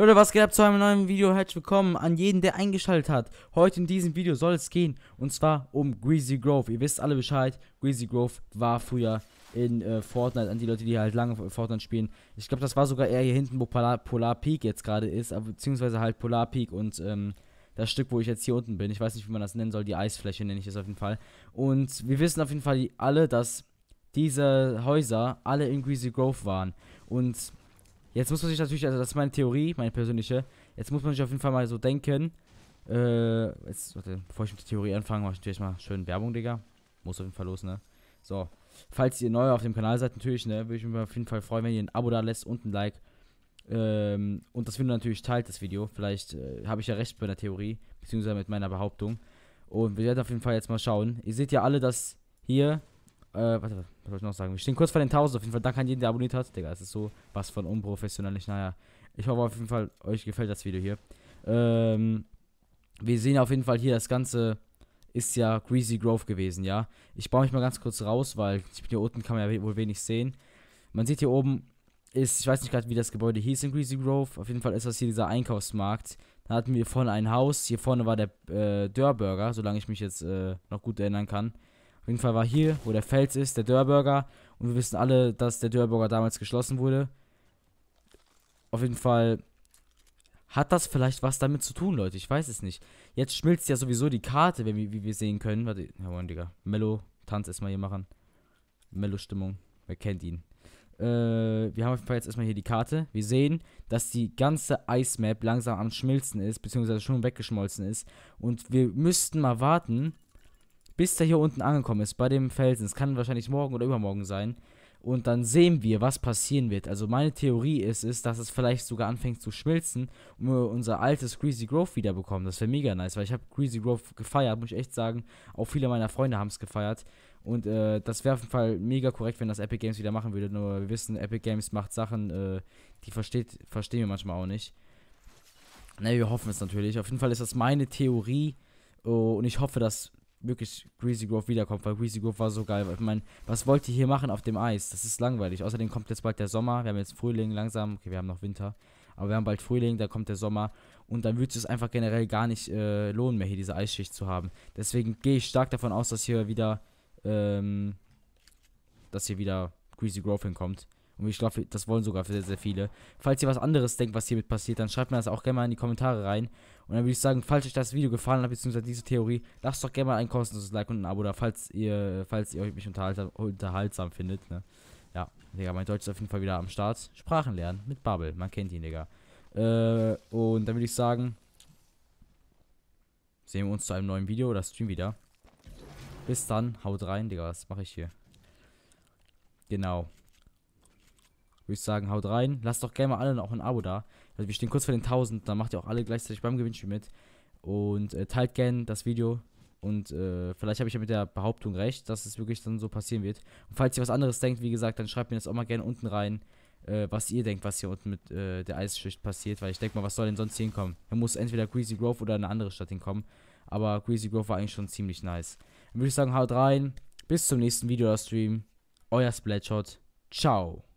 Leute, was geht ab zu einem neuen Video? Herzlich willkommen an jeden, der eingeschaltet hat. Heute in diesem Video soll es gehen und zwar um Greasy Grove. Ihr wisst alle Bescheid, Greasy Grove war früher in äh, Fortnite, an die Leute, die halt lange Fortnite spielen. Ich glaube, das war sogar eher hier hinten, wo Polar, Polar Peak jetzt gerade ist, beziehungsweise halt Polar Peak und ähm, das Stück, wo ich jetzt hier unten bin. Ich weiß nicht, wie man das nennen soll, die Eisfläche nenne ich das auf jeden Fall. Und wir wissen auf jeden Fall alle, dass diese Häuser alle in Greasy Grove waren und Jetzt muss man sich natürlich, also das ist meine Theorie, meine persönliche. Jetzt muss man sich auf jeden Fall mal so denken. Äh, jetzt, warte, bevor ich mit der Theorie anfange, mache ich natürlich mal schön Werbung, Digga. Muss auf jeden Fall los, ne? So, falls ihr neu auf dem Kanal seid, natürlich, ne, würde ich mich auf jeden Fall freuen, wenn ihr ein Abo da lässt und ein Like. Ähm, und das Video natürlich teilt, das Video. Vielleicht äh, habe ich ja recht bei der Theorie, beziehungsweise mit meiner Behauptung. Und wir werden auf jeden Fall jetzt mal schauen. Ihr seht ja alle, dass hier äh, warte, was, soll ich noch sagen? Wir stehen kurz vor den 1000. Auf jeden Fall danke an jeden, der abonniert hat. Digga, es ist so was von unprofessionell. Naja, ich hoffe auf jeden Fall, euch gefällt das Video hier. Ähm, wir sehen auf jeden Fall hier, das Ganze ist ja Greasy Grove gewesen, ja. Ich baue mich mal ganz kurz raus, weil hier unten kann man ja wohl wenig sehen. Man sieht hier oben ist, ich weiß nicht gerade, wie das Gebäude hieß in Greasy Grove. Auf jeden Fall ist das hier dieser Einkaufsmarkt. Da hatten wir vorne ein Haus. Hier vorne war der äh, Dörrburger, solange ich mich jetzt äh, noch gut erinnern kann. Auf jeden Fall war hier, wo der Fels ist, der Dörrburger. Und wir wissen alle, dass der Dörrburger damals geschlossen wurde. Auf jeden Fall hat das vielleicht was damit zu tun, Leute. Ich weiß es nicht. Jetzt schmilzt ja sowieso die Karte, wenn wir, wie wir sehen können. Warte, Herr Mann, Digga. Mello, Tanz erstmal hier machen. Mello-Stimmung. Wer kennt ihn? Äh, wir haben auf jeden Fall jetzt erstmal hier die Karte. Wir sehen, dass die ganze Ice Map langsam am Schmilzen ist, beziehungsweise schon weggeschmolzen ist. Und wir müssten mal warten, bis der hier unten angekommen ist, bei dem Felsen. Es kann wahrscheinlich morgen oder übermorgen sein. Und dann sehen wir, was passieren wird. Also meine Theorie ist, ist, dass es vielleicht sogar anfängt zu schmilzen und wir unser altes Greasy Grove wiederbekommen. Das wäre mega nice, weil ich habe Greasy Grove gefeiert, muss ich echt sagen. Auch viele meiner Freunde haben es gefeiert. Und äh, das wäre auf jeden Fall mega korrekt, wenn das Epic Games wieder machen würde. Nur wir wissen, Epic Games macht Sachen, äh, die versteht, verstehen wir manchmal auch nicht. Naja, wir hoffen es natürlich. Auf jeden Fall ist das meine Theorie. Oh, und ich hoffe, dass wirklich Greasy Grove wiederkommt, weil Greasy Grove war so geil. Ich meine, was wollt ihr hier machen auf dem Eis? Das ist langweilig. Außerdem kommt jetzt bald der Sommer. Wir haben jetzt Frühling langsam. Okay, wir haben noch Winter. Aber wir haben bald Frühling, da kommt der Sommer. Und dann würde es einfach generell gar nicht äh, lohnen, mehr hier diese Eisschicht zu haben. Deswegen gehe ich stark davon aus, dass hier wieder, ähm, dass hier wieder Greasy Grove hinkommt. Und ich glaube, das wollen sogar sehr, sehr viele. Falls ihr was anderes denkt, was hiermit passiert, dann schreibt mir das auch gerne mal in die Kommentare rein. Und dann würde ich sagen, falls euch das Video gefallen hat, beziehungsweise diese Theorie, lasst doch gerne mal ein kostenloses Like und ein Abo da, falls ihr, falls ihr euch mich unterhaltsam, unterhaltsam findet, ne? Ja, Digga, mein Deutsch ist auf jeden Fall wieder am Start. Sprachen lernen mit Bubble, man kennt ihn, Digga. Äh, und dann würde ich sagen, sehen wir uns zu einem neuen Video oder Stream wieder. Bis dann, haut rein, Digga, was mache ich hier? Genau. Würde ich sagen, haut rein. Lasst doch gerne mal alle noch ein Abo da. Also wir stehen kurz vor den 1000, da macht ihr auch alle gleichzeitig beim Gewinnspiel mit. Und äh, teilt gerne das Video. Und äh, vielleicht habe ich ja mit der Behauptung recht, dass es wirklich dann so passieren wird. Und falls ihr was anderes denkt, wie gesagt, dann schreibt mir das auch mal gerne unten rein, äh, was ihr denkt, was hier unten mit äh, der Eisschicht passiert. Weil ich denke mal, was soll denn sonst hinkommen? Da muss entweder Greasy Grove oder eine andere Stadt hinkommen. Aber Greasy Grove war eigentlich schon ziemlich nice. Dann würde ich sagen, haut rein. Bis zum nächsten Video-Stream. Euer Splatshot. Ciao.